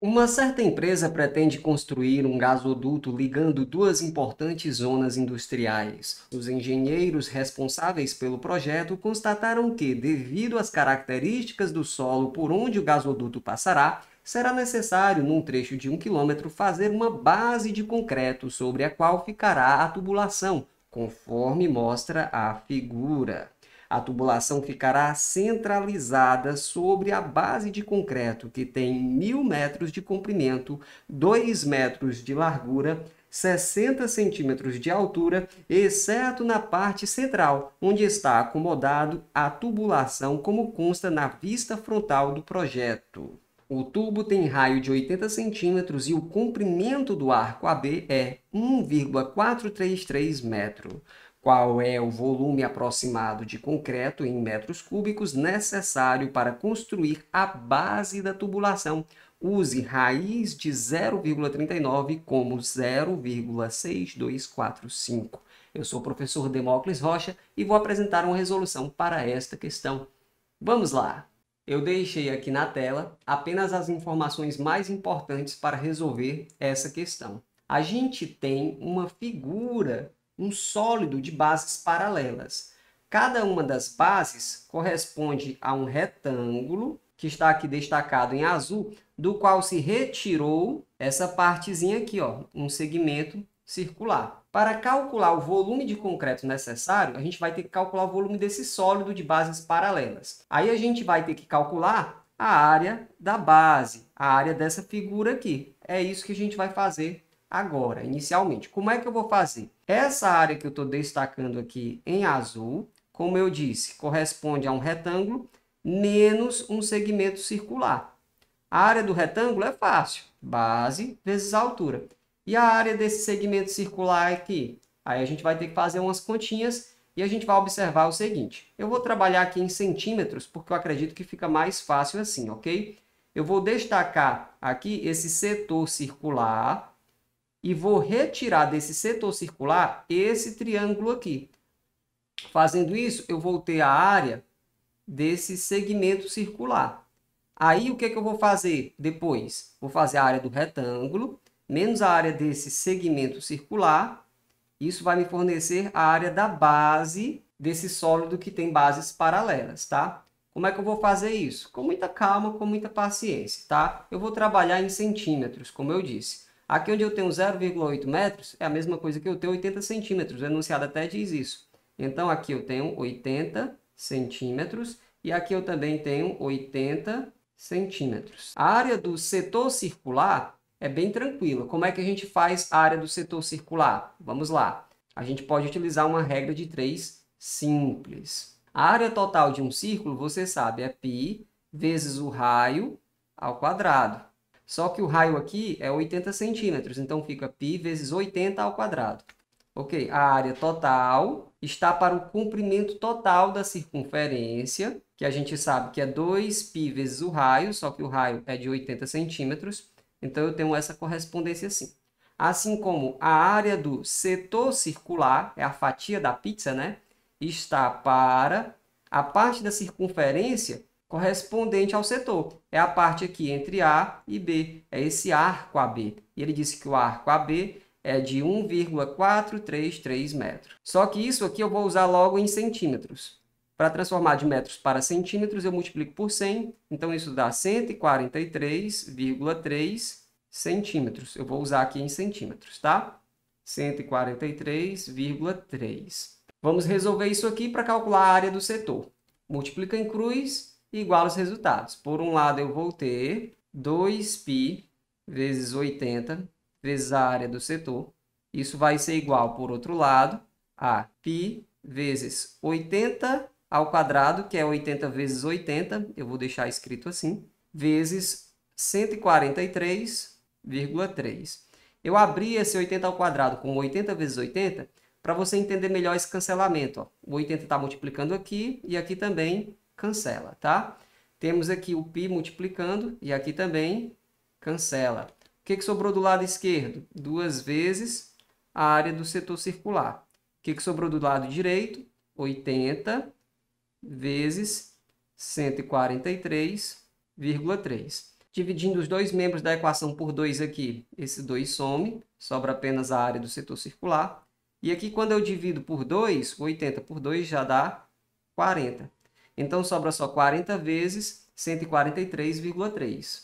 Uma certa empresa pretende construir um gasoduto ligando duas importantes zonas industriais. Os engenheiros responsáveis pelo projeto constataram que, devido às características do solo por onde o gasoduto passará, será necessário, num trecho de um quilômetro, fazer uma base de concreto sobre a qual ficará a tubulação, conforme mostra a figura. A tubulação ficará centralizada sobre a base de concreto, que tem mil metros de comprimento, 2 metros de largura 60 centímetros de altura, exceto na parte central, onde está acomodado a tubulação, como consta na vista frontal do projeto. O tubo tem raio de 80 centímetros e o comprimento do arco AB é 1,433 metro qual é o volume aproximado de concreto em metros cúbicos necessário para construir a base da tubulação. Use raiz de 0,39 como 0,6245. Eu sou o professor Demócles Rocha e vou apresentar uma resolução para esta questão. Vamos lá! Eu deixei aqui na tela apenas as informações mais importantes para resolver essa questão. A gente tem uma figura um sólido de bases paralelas. Cada uma das bases corresponde a um retângulo, que está aqui destacado em azul, do qual se retirou essa partezinha aqui, ó, um segmento circular. Para calcular o volume de concreto necessário, a gente vai ter que calcular o volume desse sólido de bases paralelas. Aí a gente vai ter que calcular a área da base, a área dessa figura aqui. É isso que a gente vai fazer agora, inicialmente. Como é que eu vou fazer? Essa área que eu estou destacando aqui em azul, como eu disse, corresponde a um retângulo menos um segmento circular. A área do retângulo é fácil, base vezes altura. E a área desse segmento circular aqui? É Aí a gente vai ter que fazer umas continhas e a gente vai observar o seguinte. Eu vou trabalhar aqui em centímetros, porque eu acredito que fica mais fácil assim, ok? Eu vou destacar aqui esse setor circular, e vou retirar desse setor circular esse triângulo aqui. Fazendo isso, eu vou ter a área desse segmento circular. Aí, o que, é que eu vou fazer depois? Vou fazer a área do retângulo, menos a área desse segmento circular. Isso vai me fornecer a área da base desse sólido que tem bases paralelas, tá? Como é que eu vou fazer isso? Com muita calma, com muita paciência, tá? Eu vou trabalhar em centímetros, como eu disse. Aqui onde eu tenho 0,8 metros, é a mesma coisa que eu tenho 80 centímetros. O enunciado até diz isso. Então, aqui eu tenho 80 centímetros e aqui eu também tenho 80 centímetros. A área do setor circular é bem tranquila. Como é que a gente faz a área do setor circular? Vamos lá. A gente pode utilizar uma regra de 3 simples. A área total de um círculo, você sabe, é π vezes o raio ao quadrado. Só que o raio aqui é 80 centímetros, então fica π vezes 80 ao quadrado. Ok, a área total está para o comprimento total da circunferência, que a gente sabe que é 2π vezes o raio, só que o raio é de 80 centímetros, então eu tenho essa correspondência assim. Assim como a área do setor circular, é a fatia da pizza, né? Está para a parte da circunferência correspondente ao setor. É a parte aqui entre A e B, é esse arco AB. E ele disse que o arco AB é de 1,433 metros. Só que isso aqui eu vou usar logo em centímetros. Para transformar de metros para centímetros, eu multiplico por 100, então isso dá 143,3 centímetros. Eu vou usar aqui em centímetros, tá? 143,3. Vamos resolver isso aqui para calcular a área do setor. Multiplica em cruz, igual os resultados. Por um lado, eu vou ter 2π vezes 80 vezes a área do setor. Isso vai ser igual, por outro lado, a π vezes 80 ao quadrado, que é 80 vezes 80, eu vou deixar escrito assim, vezes 143,3. Eu abri esse 80 ao quadrado com 80 vezes 80 para você entender melhor esse cancelamento. Ó. O 80 está multiplicando aqui e aqui também cancela, tá? Temos aqui o π multiplicando e aqui também cancela. O que, que sobrou do lado esquerdo? Duas vezes a área do setor circular. O que, que sobrou do lado direito? 80 vezes 143,3. Dividindo os dois membros da equação por 2 aqui, esse 2 some, sobra apenas a área do setor circular. E aqui, quando eu divido por 2, 80 por 2 já dá 40. Então sobra só 40 vezes 143,3.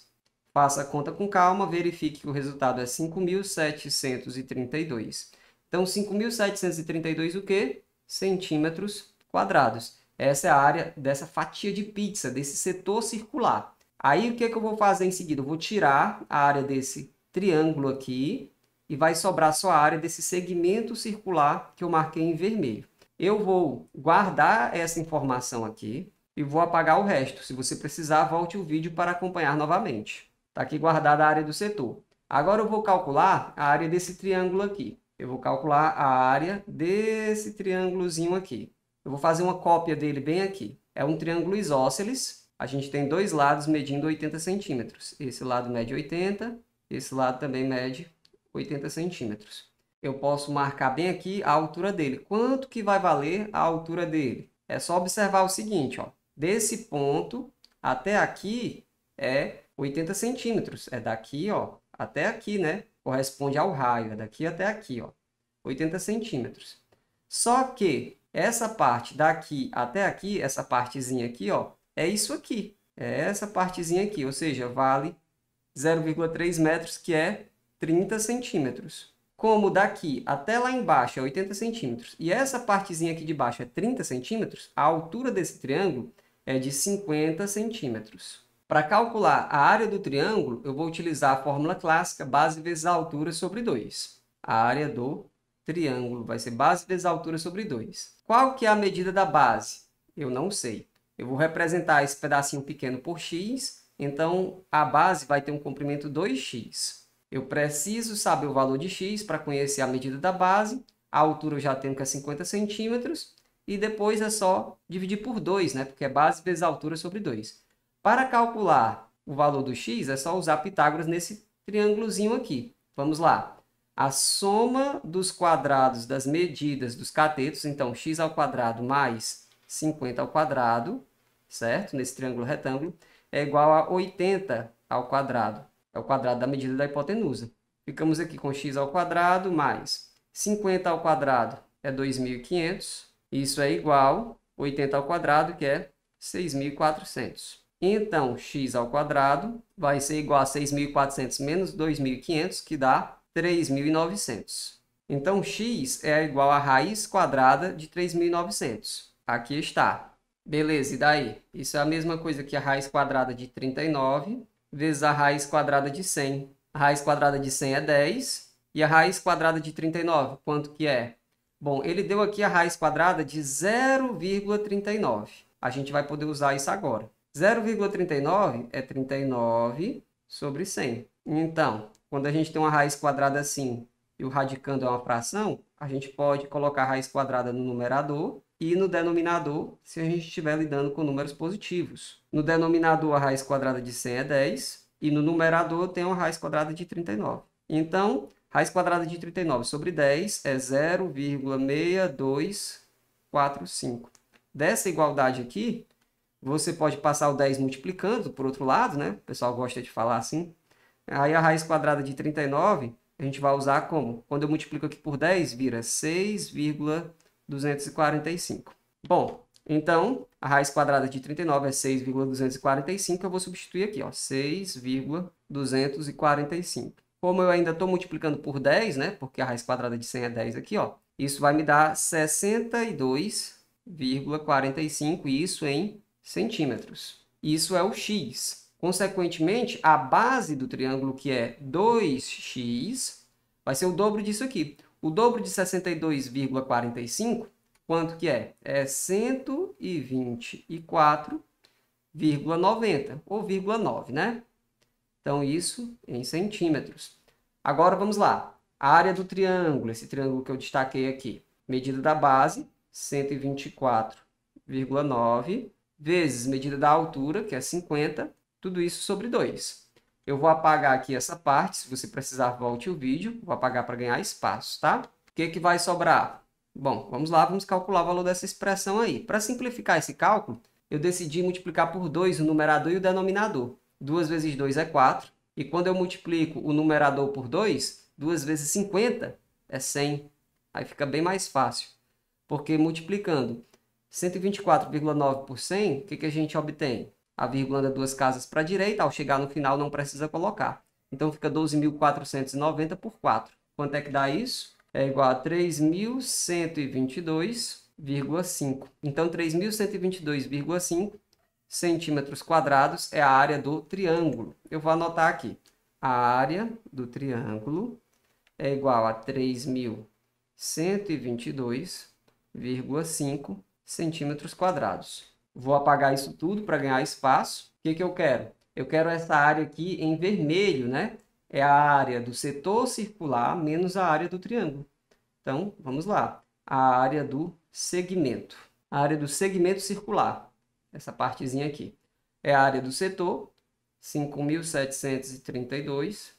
Faça a conta com calma, verifique que o resultado é 5.732. Então 5.732 o quê? Centímetros quadrados. Essa é a área dessa fatia de pizza, desse setor circular. Aí o que, é que eu vou fazer em seguida? Eu vou tirar a área desse triângulo aqui e vai sobrar só a área desse segmento circular que eu marquei em vermelho eu vou guardar essa informação aqui e vou apagar o resto. Se você precisar, volte o vídeo para acompanhar novamente. Está aqui guardada a área do setor. Agora eu vou calcular a área desse triângulo aqui. Eu vou calcular a área desse triângulozinho aqui. Eu vou fazer uma cópia dele bem aqui. É um triângulo isósceles. A gente tem dois lados medindo 80 centímetros. Esse lado mede 80, esse lado também mede 80 centímetros eu posso marcar bem aqui a altura dele. Quanto que vai valer a altura dele? É só observar o seguinte, ó. Desse ponto até aqui é 80 centímetros. É daqui, ó, até aqui, né? Corresponde ao raio, é daqui até aqui, ó. 80 centímetros. Só que essa parte daqui até aqui, essa partezinha aqui, ó, é isso aqui. É essa partezinha aqui, ou seja, vale 0,3 metros, que é 30 centímetros como daqui até lá embaixo é 80 centímetros e essa partezinha aqui de baixo é 30 centímetros, a altura desse triângulo é de 50 centímetros. Para calcular a área do triângulo, eu vou utilizar a fórmula clássica base vezes a altura sobre 2. A área do triângulo vai ser base vezes a altura sobre 2. Qual que é a medida da base? Eu não sei. Eu vou representar esse pedacinho pequeno por x, então a base vai ter um comprimento 2x. Eu preciso saber o valor de x para conhecer a medida da base. A altura eu já tenho que é 50 centímetros. E depois é só dividir por 2, né? porque é base vezes altura sobre 2. Para calcular o valor do x, é só usar Pitágoras nesse triângulozinho aqui. Vamos lá. A soma dos quadrados das medidas dos catetos, então x ao quadrado mais 50 ao quadrado, certo? Nesse triângulo retângulo, é igual a 80 ao quadrado. É o quadrado da medida da hipotenusa. Ficamos aqui com x ao quadrado mais 50 ao quadrado é 2.500. Isso é igual 80 ao quadrado, que é 6.400. Então, x ao quadrado vai ser igual a 6.400 menos 2.500, que dá 3.900. Então, x é igual a raiz quadrada de 3.900. Aqui está. Beleza, e daí? Isso é a mesma coisa que a raiz quadrada de 39 vezes a raiz quadrada de 100. A raiz quadrada de 100 é 10 e a raiz quadrada de 39, quanto que é? Bom, ele deu aqui a raiz quadrada de 0,39. A gente vai poder usar isso agora. 0,39 é 39 sobre 100. Então, quando a gente tem uma raiz quadrada assim e o radicando é uma fração, a gente pode colocar a raiz quadrada no numerador e no denominador, se a gente estiver lidando com números positivos. No denominador, a raiz quadrada de 100 é 10, e no numerador, tem uma raiz quadrada de 39. Então, raiz quadrada de 39 sobre 10 é 0,6245. Dessa igualdade aqui, você pode passar o 10 multiplicando, por outro lado, né? O pessoal gosta de falar assim. Aí a raiz quadrada de 39, a gente vai usar como? Quando eu multiplico aqui por 10, vira 6,39. 245. Bom, então, a raiz quadrada de 39 é 6,245. Eu vou substituir aqui, ó, 6,245. Como eu ainda estou multiplicando por 10, né? Porque a raiz quadrada de 100 é 10 aqui, ó. Isso vai me dar 62,45, isso em centímetros. Isso é o x. Consequentemente, a base do triângulo, que é 2x, vai ser o dobro disso aqui. O dobro de 62,45, quanto que é? É 124,90 ou 0,9, né? Então, isso em centímetros. Agora, vamos lá. A área do triângulo, esse triângulo que eu destaquei aqui. Medida da base, 124,9 vezes medida da altura, que é 50, tudo isso sobre 2. Eu vou apagar aqui essa parte, se você precisar volte o vídeo, vou apagar para ganhar espaço, tá? O que, que vai sobrar? Bom, vamos lá, vamos calcular o valor dessa expressão aí. Para simplificar esse cálculo, eu decidi multiplicar por 2 o numerador e o denominador. 2 vezes 2 é 4, e quando eu multiplico o numerador por 2, 2 vezes 50 é 100. Aí fica bem mais fácil, porque multiplicando 124,9 por 100, o que, que a gente obtém? A vírgula anda duas casas para a direita, ao chegar no final não precisa colocar. Então fica 12.490 por 4. Quanto é que dá isso? É igual a 3.122,5. Então 3.122,5 centímetros quadrados é a área do triângulo. Eu vou anotar aqui. A área do triângulo é igual a 3.122,5 centímetros quadrados vou apagar isso tudo para ganhar espaço. O que, que eu quero? Eu quero essa área aqui em vermelho, né? É a área do setor circular menos a área do triângulo. Então, vamos lá. A área do segmento. A área do segmento circular. Essa partezinha aqui. É a área do setor, 5.732,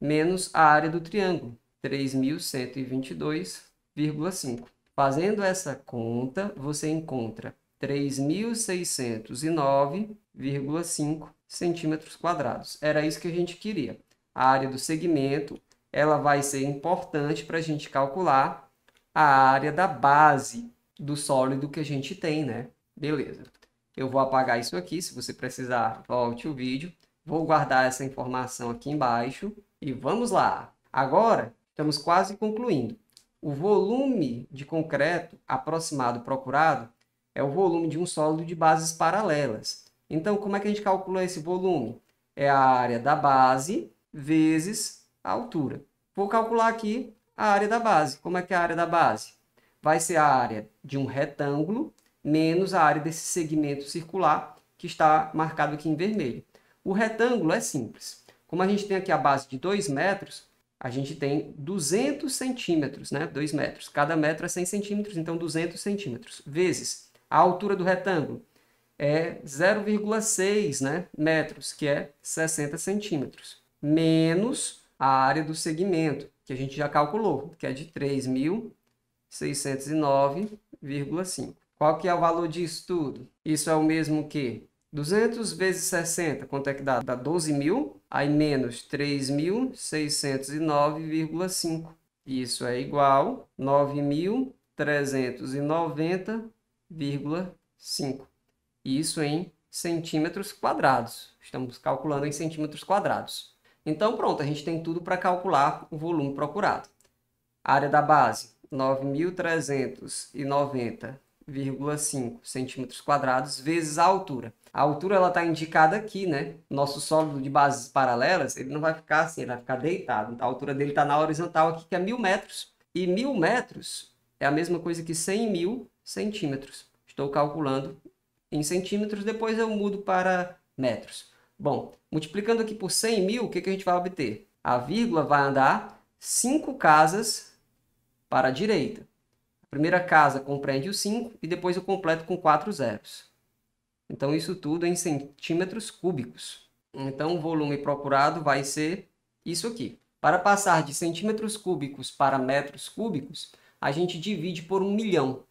menos a área do triângulo, 3.122,5. Fazendo essa conta, você encontra 3.609,5 centímetros quadrados. Era isso que a gente queria. A área do segmento ela vai ser importante para a gente calcular a área da base do sólido que a gente tem, né? Beleza. Eu vou apagar isso aqui, se você precisar, volte o vídeo. Vou guardar essa informação aqui embaixo e vamos lá. Agora, estamos quase concluindo. O volume de concreto aproximado procurado é o volume de um sólido de bases paralelas. Então, como é que a gente calcula esse volume? É a área da base vezes a altura. Vou calcular aqui a área da base. Como é que é a área da base? Vai ser a área de um retângulo menos a área desse segmento circular que está marcado aqui em vermelho. O retângulo é simples. Como a gente tem aqui a base de 2 metros, a gente tem 200 centímetros, né? 2 metros. Cada metro é 100 centímetros, então 200 centímetros, vezes a altura do retângulo é 0,6 né, metros, que é 60 centímetros, menos a área do segmento, que a gente já calculou, que é de 3.609,5. Qual que é o valor disso tudo? Isso é o mesmo que 200 vezes 60, quanto é que dá? Dá 12.000, aí menos 3.609,5. Isso é igual 9.390,5. 0,5. Isso em centímetros quadrados. Estamos calculando em centímetros quadrados. Então, pronto, a gente tem tudo para calcular o volume procurado. área da base, 9.390,5 centímetros quadrados vezes a altura. A altura ela está indicada aqui, né? Nosso sólido de bases paralelas, ele não vai ficar assim, ele vai ficar deitado. A altura dele está na horizontal aqui, que é mil metros. E mil metros é a mesma coisa que 100 mil centímetros. Estou calculando em centímetros, depois eu mudo para metros. Bom, multiplicando aqui por 100 mil, o que, que a gente vai obter? A vírgula vai andar 5 casas para a direita. A primeira casa compreende o 5 e depois eu completo com 4 zeros. Então, isso tudo em centímetros cúbicos. Então, o volume procurado vai ser isso aqui. Para passar de centímetros cúbicos para metros cúbicos, a gente divide por um milhão.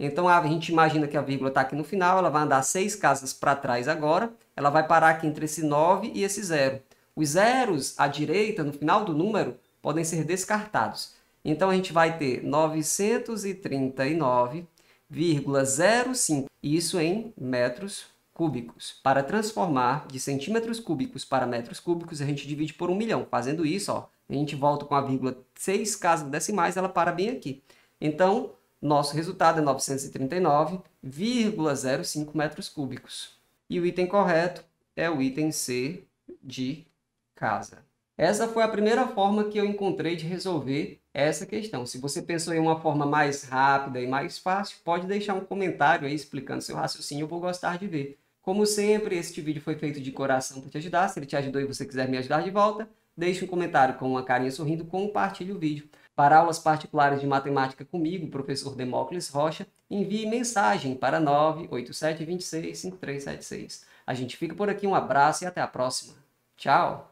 Então a gente imagina que a vírgula está aqui no final, ela vai andar seis casas para trás agora, ela vai parar aqui entre esse 9 e esse zero. Os zeros à direita, no final do número, podem ser descartados. Então a gente vai ter 939,05, isso em metros cúbicos. Para transformar de centímetros cúbicos para metros cúbicos, a gente divide por um milhão. Fazendo isso, ó, a gente volta com a vírgula seis casas decimais, ela para bem aqui. Então, nosso resultado é 939,05 metros cúbicos. E o item correto é o item C de casa. Essa foi a primeira forma que eu encontrei de resolver essa questão. Se você pensou em uma forma mais rápida e mais fácil, pode deixar um comentário aí explicando seu raciocínio, eu vou gostar de ver. Como sempre, este vídeo foi feito de coração para te ajudar. Se ele te ajudou e você quiser me ajudar de volta, deixe um comentário com uma carinha sorrindo, compartilhe o vídeo. Para aulas particulares de matemática comigo, professor Demócles Rocha, envie mensagem para 987265376. A gente fica por aqui, um abraço e até a próxima. Tchau!